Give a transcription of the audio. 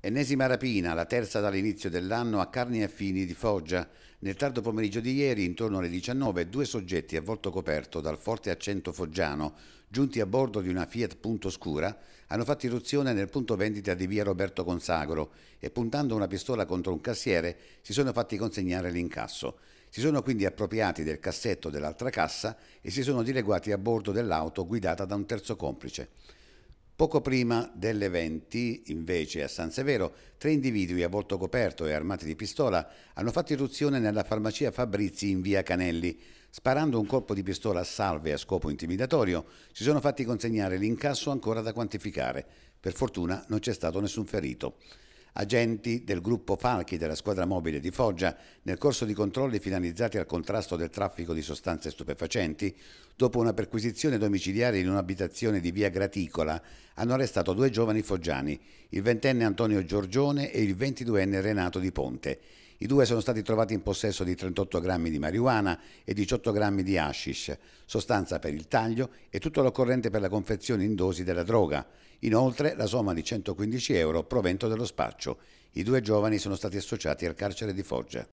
Ennesima rapina, la terza dall'inizio dell'anno a Carni Affini di Foggia. Nel tardo pomeriggio di ieri, intorno alle 19, due soggetti a volto coperto dal forte accento foggiano, giunti a bordo di una Fiat Punto Scura, hanno fatto irruzione nel punto vendita di via Roberto Consagro e puntando una pistola contro un cassiere si sono fatti consegnare l'incasso. Si sono quindi appropriati del cassetto dell'altra cassa e si sono dileguati a bordo dell'auto guidata da un terzo complice. Poco prima delle 20, invece, a San Severo, tre individui a volto coperto e armati di pistola hanno fatto irruzione nella farmacia Fabrizi in via Canelli. Sparando un colpo di pistola a salve a scopo intimidatorio, si sono fatti consegnare l'incasso ancora da quantificare. Per fortuna non c'è stato nessun ferito agenti del gruppo Falchi della squadra mobile di Foggia nel corso di controlli finalizzati al contrasto del traffico di sostanze stupefacenti, dopo una perquisizione domiciliare in un'abitazione di via Graticola, hanno arrestato due giovani foggiani, il ventenne Antonio Giorgione e il ventiduenne Renato Di Ponte. I due sono stati trovati in possesso di 38 grammi di marijuana e 18 grammi di hashish, sostanza per il taglio e tutto l'occorrente per la confezione in dosi della droga. Inoltre la somma di 115 euro provento dello spaccio. I due giovani sono stati associati al carcere di Foggia.